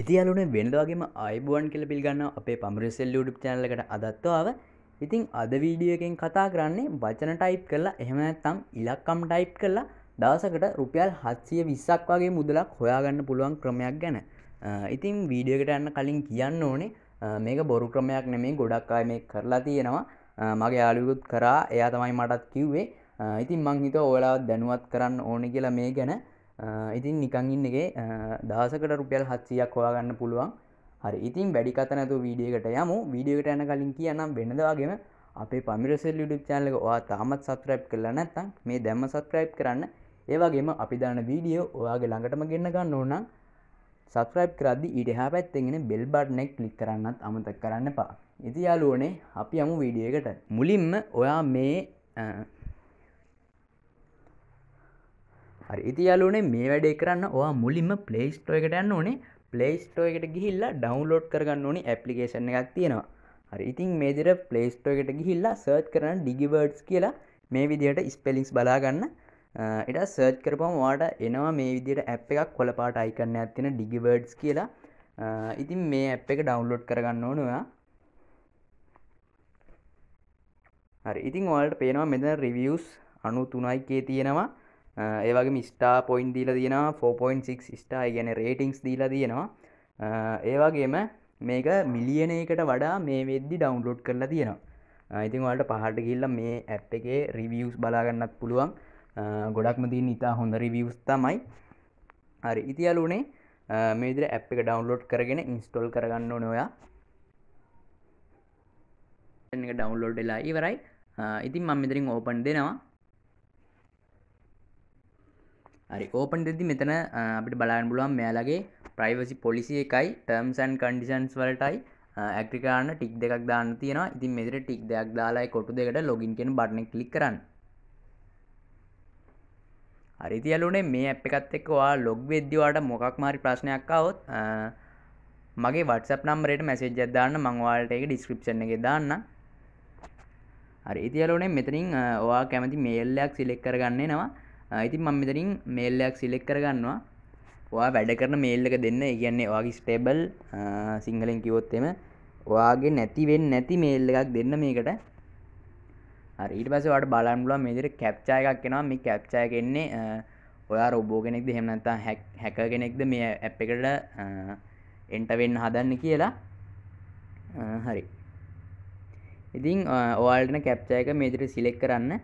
ඉතියාලුන වෙනදවාගේම අයිබුවන් කෙල පිල්ගන්න අපේ පමරිසෙල් ඩුප් චනලකට අදත්වාව ඉතිං අද වීඩියකෙන් කතා කරන්නේ වචන ටයිප් කරලා එහෙමනැත්තම් ඉලක්කම් ටයිප් කරලා දවසකට රුපියල් හත්සිය විස්සක් වගේ මුදලක් හොයාගන්න පුළුවන් ක්‍රමයක් ගැන ඉතිං වීඩියකට යන්න කලින් කියන්න ඕනේ මේක බොරු ක්‍රමයක් නෙමේ ගොඩක් අය මේ කරලා තියෙනවා මගේ යාලුකුත් කරා එයා තමයි මටත් කිව්වේ ඉතින් මං හිත ඕලා දැනුවත් කරන්න ඕන කියලා මේ ගැන ඉතින් නිකංඉන්න එක දහසකට රුපියල් හත්සියක් හොයාගන්න පුළුවන් හරි ඉතින් වැඩි කතනැතු වීඩියකට යමු වීඩියෝට යන කලින් කියනම් වෙනදවාගේම අපේ පමිරසල් යුඩුප් චානලක වා තාමත් සත්‍රයිප් කරලා නැත්තම් මේ දැම්ම සත්‍රයිප් කරන්න ඒවගේම අපි දාන වීඩියෝ ඔයාගේ ළඟටම ගෙන්න්න ගන්න ඕන සත්‍රයිප් කරදදි ඉඩ හා පැත්තෙගෙන බෙල්බඩ් නෙක් ලික් කරන්නත් අමතක් කරන්න පා ඉතියාලුවනේ අපි යමු වීඩියකට මුලින්ම ඔයා මේ හරි ඉති යාලුනේ මේ වැඩේ කරන්න ඔයා මුලින්ම පලේස්ටෝ එකට යන්න ඕනේ පලේස්ටෝ එකට ගිහිල්ලා ඩවන්ලෝඩ් කරගන්න ඕනි ඇපලිකේෂන් එකක් තියෙනවා හරි ඉතින් මේදිර පලේස්ටෝ එකට ගිහිල්ලා සර්ච් කරන ඩිගිවර්ඩ්ස් කියලා මේ විදිහට ස්පෙලිික්ස් බලාගන්න එට සර්ච් කරපම වාට එනවා මේ විදිට ඇ් එකක් කොලපාට අයිකන්න ඇතින ඩිගිවර්ඩ්ස් කියලා ඉතින් මේ ඇ් එක ඩවන්ලෝඩ් කරගන්න ඕනවා හරි ඉතින් ඔයාට පේනවා මෙද රිවියස් අනු තුනයිකේ තියෙනවා ඒවගේ ස්ටා පොයින් දීලා තියෙන 4.6 ස්ටා ගැන රේටිංස් දීලා තියෙනවා ඒවාගේම මේක මිලියන එකට වඩා මේ වෙද්දි ඩවන්ලෝඩ් කරලා තියෙනවා ඉතින් වලට පහට ගිල්ල මේ ඇප් එකේ රිවියස් බලාගන්නත් පුළුවන් ගොඩක්ම දී නිතා හොඳ රිවියස් තමයි හරි ඉතියලුනේ මේදර ඇප් එක ඩවන්ලෝඩ් කරගෙන ඉන්ස්ටෝල් කරගන්න නොයා ඩවන්ලෝඩ් වෙලා ඉවරයි ඉතින් මම මෙතරින් ඕපන් දෙනවා හරි ඕපන් දෙදි මෙතන අපිට බලාන් බලුවන් මෙයාලගේ ප්‍රයිවසි පොලිසි එකයි ටර්ම්සන් කන්ඩිසන්ස් වලටයි ඇක්්‍රිකාන්න ටික් දෙකක් දාන්න තියෙන ඉතින් මෙතර ටික් දෙයක් දාලායි කොටු දෙකට ලොගින් කෙන බටන කලික් කරන්න හරිතියලුනේ මේ අප එකත් එක්වා ලොග් වෙද්දිවාට මොකක් මහරි ප්‍රශ්නයක් අවොත් මගේ වටසප නම්රට මැසේජ් අදදාන්න මංවාලට එක ඩිස්ක්‍රපෂණ එක දාන්න හරි ඉතියලුනේ මෙතනින් ඔවා කැමති මේල්ලයක් සිලෙක් කරගන්නේ නවා ඉතින් මම මෙතරින් මේල්ලයක් සිලෙක් කරගන්නවා වා වැඩ කරන මේල් එක දෙන්න කියන්නේ වාගේ ස්ටේබල් සිංහලෙන් කිවොත්තෙම වාගේ නැතිවෙන් නැති මේල් එකක් දෙන්න මේකට ඊට පස වට බලන්ගුල මේදර කැප්චා එකක් කෙනවා මේ කැප්චා කෙන්නේ ඔයා රොබෝ කෙනෙක්ද හෙමනතා හැක කෙනෙක්ද මේ ඇප් එකට එන්ටවෙන්න හදන්න කියලා හරි ඉතිං ඕල්ටන කැප්චා එක මේදිරි සිලෙක් කරන්න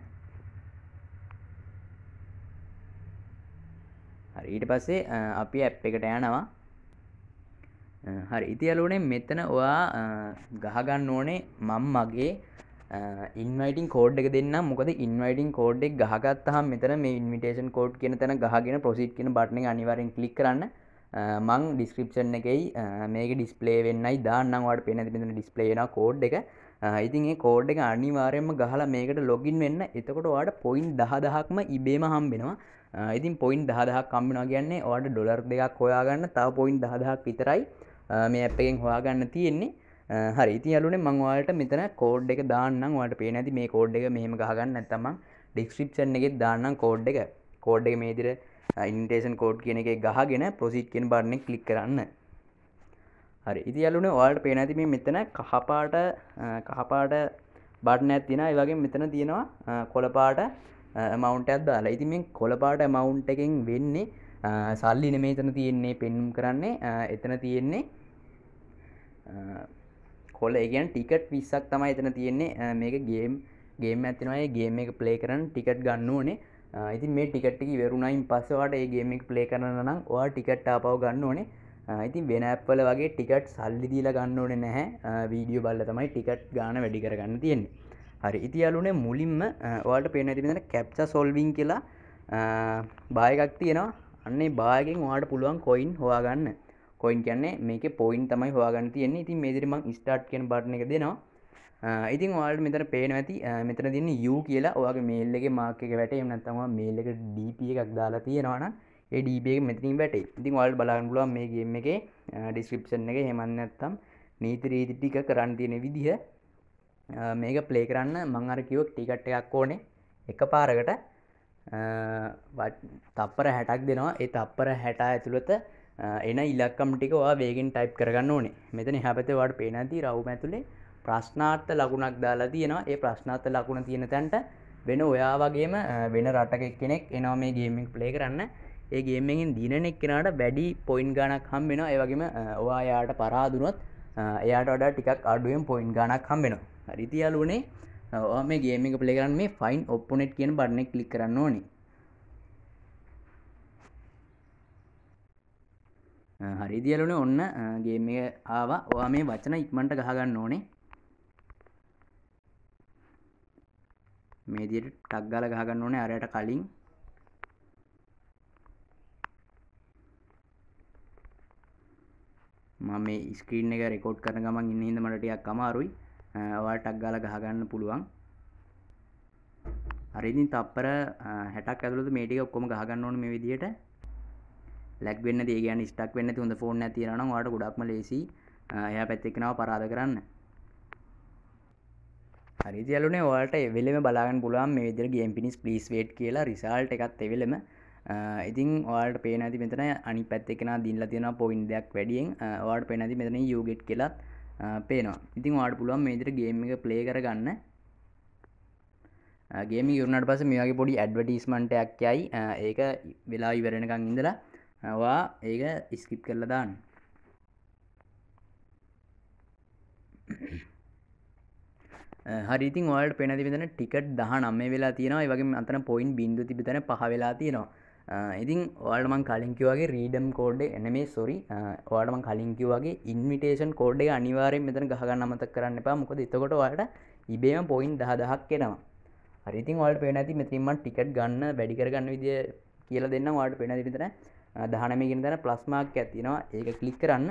හරි ඊට පස්සේ අපි ඇ් එකට යනවා හරි ඉතියලුනේ මෙතන ඔයා ගහගන්න ඕනේ මම් මගේ ඉන්වයිටන් කෝඩ් එක දෙන්න මොකද ඉන්වයිටන් කෝඩ් එක් ගහගත්තහම් මෙතන මේ ඉන්විටේෂන් කෝඩ් කියන තැන ගහගෙන ප්‍රසිට් කියන බට්න අනිවරෙන් කලික් කරන්න මං ඩිස්ක්‍රපෂන් එකයි මේක ඩිස්පලේ වෙන්නයි දාන්නවාට පෙන මෙතන ඩිස්පලේන කෝඩ් එක ඉතින් ඒ කෝඩ් එක අනිවාරයෙන්ම ගහලා මේකට ලොගින් වෙන්න එතකොට වාට පොයින්් දහදහක්ම ඉබේම හම්බෙනවා ඉතින් පොයින්් දහදහක් කම්බිනා කියන්නේ ඕට ඩොලර් දෙකක් හොයාගන්න තව පොයින්් දහදහක් විතරයි මේ අපෙන් හොයාගන්න තියෙන්නේ හරි ඉති අලුන මංවාලට මෙතන කෝඩ් එක දාන්නම් වට පේ නැති මේ කෝඩ් එක මෙහම ගහගන්න ඇතම ඩික්ස්ක්‍රපෂන් එකෙත් දාන්නම් කෝඩ් එක කෝඩ් එක මේදිර ඉන්ටේෂන් කෝඩ් කියන එක ගහගෙන ප්‍රසිට් කෙන් බරණ කලික් කරන්න හරි ඉති අලුන වාල්ට පේනැතිම මෙතන කහපාට කහපාට බඩ්න ඇත්තින ඒවගේ මෙතන තියෙනවා කොළපාට මවන්ට ඇදදාලා ඉතිමින් කොළපාට මවුන්් එකෙන් වෙන්නේ සල්ලි නෙමේ තන තියෙන්නේ පෙන්නුම් කරන්නේ එතන තියෙන්නේ කොල ඒගන් ටිකට් විස්සක් තමයි එතන තියෙන්නේ මේක ගේම් ගේම ඇතිනවාය ගේම එක පලේ කරන්න ටිකට් ගන්න ඕනේ ඉතින් මේ ටිකට්ටි වරුණයින් පස්සවාට ඒගේම එක පලේ කරන්න නම් වා ටිකට් ආපව ගන්න ඕනේ ඉතින් වෙන ඇප්වල වගේ ටිකට් සල්ලි දීලා ගන්න ඕන නැහැ වීඩියෝ බල්ල තමයි ටිකට් ගාන වැඩි කරගන්න තියෙන්නේ හරි ඉති අලුනේ මුලින්ම ඔයාට පේන ඇතිබෙන කැප්ච සොල්වින් කියලා බායකක් තියෙනවා අන්නේ බාගෙන් වාට පුළුවන් කොයින් හොයාගන්න කොයින් කියන්නේ මේක පොයින් තමයි හොයාගන්න තියෙන්නේ ඉතින් මේ දිරිමං ස්ටාර්ට් කියන බටන එක දෙනවා ඉතින් ඔයාලට මෙතන පේන ඇති මෙතන දෙන්න යු කියලා ඔයාගේ මේල් එකේ මාක් එක වැටේ එමු නැත්නම් ඔයා මේල් එකට DP එකක් දාලා තියෙනවා නම් ඩබේ මෙතින් වැටේ ඉතින් වල් බලාන් පුලුවන් මේ ගේම එක ඩිස්ක්‍රප්ෂන් එක හෙමන්න ඇත්තම් නීති රීති ටික කරන්න තියෙන විදිහ මේක ප්ලේ කරන්න මං අර කිවක් ටිකට් එකක් ඕනේ එක පාරකට තප්පර හැටක් දෙනවා ඒ තප්පර හැට ඇතුළත එන ඉලක්කම් ටික වා වේගෙන් ටයිප් කරගන්න ඕනේ මෙතන හැපතවට පේනති රවම ඇතුළේ ප්‍රශ්නාර්ථ ලකුණක් දාලා තියෙනවා ඒ ප්‍රශ්නාර්ථ ලකුණ තියෙන තැන්ට වෙන ඔයා වගේම වෙන රටක කෙනෙක් එනවා මේ ගේමික් ප්ලේ කරන්න ඒ ගේමෙන් දිනනෙක් කෙනට වැඩි පොයින් ගණක් හම් වෙන ඒවගේම ඔවා යායට පරාදුනොත් එයාට වඩා ටිකක් අඩුවෙන් පොයින් ගණක් හම් වෙන රිතියාලුනේ මේ ගේමික පලේගරන් මේ ෆයින් ඔප්පනෙට් කියන බරණෙක් කලි කරන්න ඕනි හරිදියලුන ඔන්න ගේම ආවා ඔවා මේ වචන ඉක්මට ගහගන්න ඕනේ මේදියට ටක්ගල ගහගන්න ඕනේ අරයට කලින් මම මේ ස්ක්‍රීන් එක රෙකෝඩ් කරන ගමන් ඉන්න හින්දා මට ටිකක් අමාරුයි ඔයාලට ටක් ගාලා ගහ ගන්න පුළුවන් හරි ඉතින් තප්පර 60ක් ඇතුළත මේ ටික ඔක්කොම ගහ ගන්න ඕනේ මේ විදිහට ලැග් වෙන්නේ නැති ඒ කියන්නේ ස්ටක් වෙන්නේ නැති හොඳ ෆෝන් එකක් තියනවා නම් ඔයාලට ගොඩක්ම ලේසි එයා පැත්තේ කෙනාව පරාද කරන්න හරි දියලුනේ ඔයාලට එවෙලෙම බලාගන්න පුළුවන් මේ විදිහට ගේම් පිනිස් ප්ලීස් වේට් කියලා රිසල්ට් එකත් එවෙලෙම ඉතින් ඔට පේනති මෙතන අනි පැත්තෙන දිල්ල තියෙන පොයින් දෙයක් වැඩියෙන් වාට පේනති මෙතන යෝගෙට් කෙලත් පේනවා ඉතින් වාට පුළුවන් මේතර ගේම එක ප්ලේ කරගන්න ගේ යුරනට පස මේගේ පොඩි ඇඩ්වටස්මන්ටයක් යයි ඒක වෙලා ඉවරෙනකං ඉඳලා වා ඒක ඉස්කිප් කරලදාන්න හරිති ඔට පෙනති වෙන ටිකට දහ නම්ම වෙලා තියෙනවා වගේ අතන පොයින් බින්දු තිබිතන පහ වෙලා තියෙනවා ඉතින් ඔයාටමන් කලින්කිවගේ රීඩම් කෝඩ් එනමේ සොරි ඔයාටමන් කලින්කිවගේ ඉන්විටේෂන් කෝඩ් එක අනිවාරයෙන් මෙතන ගහගන්න අමතක් කරන්න එපා මොකද එතකොට ඔයාට ඉබේම පොයින් දහ දහක් කෙනවා හරිතින් ඔල්ට පේන ඇති මෙතින්ම ටිකට් ගන්න වැඩිකරගන්න විදිිය කියල දෙන්න වාට පෙන දිරිතන දහනමකින් තැන ප්ලස්මාක් ඇතිනවා ඒක කලික් කරන්න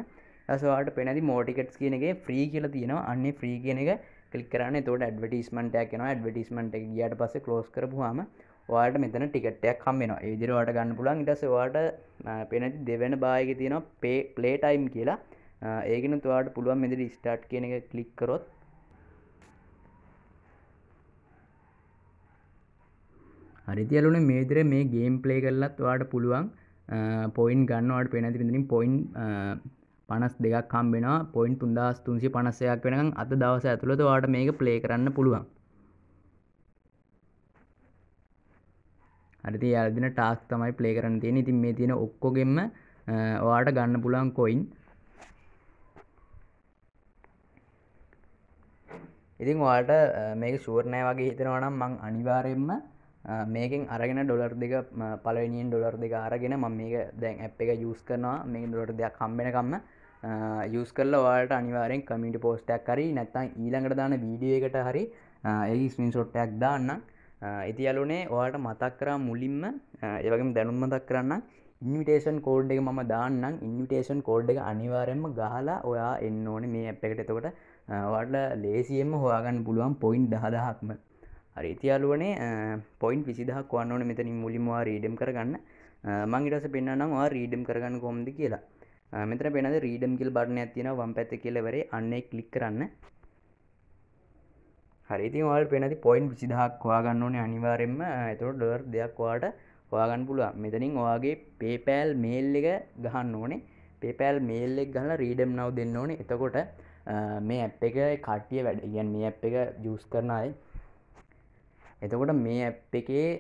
ඇසවාට පෙනැති මෝටිකට්ස් කියන එක ෆ්‍රී කියලා තියෙනවා අන්නේ ෆ්‍රී කියන එක කලිකරන්න තොට ඩවටිස්මට එකන ඩවටිස්මට එක ගියට පස කලෝස් කරපුහම වාට මෙතන ටිකටයක් කම්මෙන ඒදිරවාට ගන්න පුලන් ඉටස වාට පෙනති දෙවෙන බායග තියෙන පේ ප්ලේටයිම් කියලා ඒගෙන තුවාට පුළුවන් මෙදිරි ස්ටාට් කියන එක කලික් කරොත් හරිතියලුන මේදර මේ ගේම් ප්ලේ කරලත් වාට පුළුවන් පොයින් ගන්නවාට පෙනැති පිඳින් පොයින් පනස් දෙකක් කම්බෙන පොයින් තුන්දස් තුන්සි පනසයක් වෙන අත දවස ඇතුළද වාට මේක ප්ලේ කරන්න පුළුවන් අරිති යාලදින ටාක් තමයි ප්ලේ කරන්න තියෙන ඉතින් මේ තියෙන ඔක්කොගෙම ඔයාට ගන්න පුළුවන් කොයින් ඉතින් ඔයාට මේක ෂුවර්ණය වගේ හිතෙනවනම් මං අනිවාරයෙන්ම මේකින් අරගෙන ඩොලර් දෙක පලවෙනියෙන් ඩොලර් දෙක අරගෙන ම මේක දැන් ඇ් එක යස් කරනවා මේ ඩොලර් දෙයක් කම්බෙනකම්ම යස් කරල වාට අනිවාරෙන් කමිට පෝස්ටයක් කරි නැත්තන් ඊළඟට දාන වීඩිය එකට හරි ඒ ස්මින් සොට්ටයක් දාන්නම් ඉති අලුනේ ඔයාට මතක් කරා මුලින්ම ඒවගේ දැනුම් මතක් කරන්න ඉන්විටේෂන් කෝඩ් එක ම දාන්නම් ඉන්විටේෂන් කෝඩ් එක අනිවාරෙන්ම ගහලා ඔයා එන්න ඕන මේ අප් එකට එතකොට වාට ලේසියෙන්ම හොයාගන්න පුළුවන් පොයින්් දහදහක්ම හරි ඉතියාලුවනේ පොයින් විසිදහක් වන්නඕන මෙතනින් මුලිමවා රීඩම් කරගන්න මංගිටස පෙන්න්නවා රීඩම් කරගන්න කොම්ද කියලා මෙතර පෙනද රීඩම් කිල් බරණ ඇතින වම් පැත කියලවරේ අන්නේ කලික් කරන්න හරිති වල් පෙනති පොයින්් විසිදහක් වාගන්න ඕනේ අනිවාරෙන්ම ඇතුර ඩොර් දෙයක් වාට වාගන්න පුළුව මෙතනින් ඔයාගේ පේපෑල් මේල් එක ගහන්න ඕනේ පේපෑල් මේල් එක් ගන්න රීඩම් නව දෙන්න ඕනේ එතකොට මේ ඇ් එක කට්ටිය වැඩ ගන් මේ ඇ් එක ජස් කරනයි එතකොට මේ ඇ් එකේ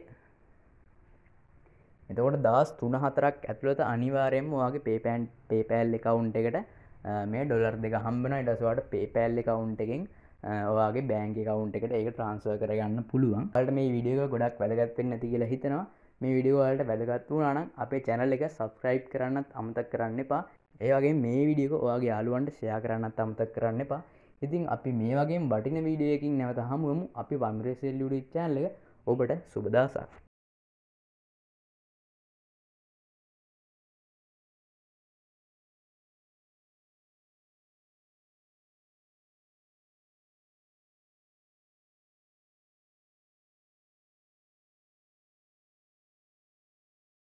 එතකොට දස් තුන හතරක් ඇතුළත අනිවාරයෙන්ම වගේ පේපෑන් පේපෑල් එකවුන්් එකට මේ ඩොලර් දෙක හම්බෙන ඉඩස්වාට පේපෑල් එකවුන්් එකෙන් ඔයාගේ බෑන්ගේ කවුන්් එකට ඒක ට්‍රන්ස්ව කරගන්න පුළුවන් අට මේ විඩියෝ ගොඩක් වැදගත්වෙන්න ඇති කියලා හිතෙනවා මේ විඩියෝවලට වැදගත් වූ නම් අපේ චැනල් එක සබස්ක්‍රයිබ් කරන්නත් අමතක් කරන්න එපා ඒවගේ මේ විඩියක ඔයාගේ යාලුවන්ට ෂයා කරන්නත් අමතක් කරන්න එපා ඉතින් අපි මේ වගේ බටින වීඩියකින් නැවත හමුවමු අපි වම්රේසෙල්ලුඩි චාල්ල ඔබට සුබදාසක්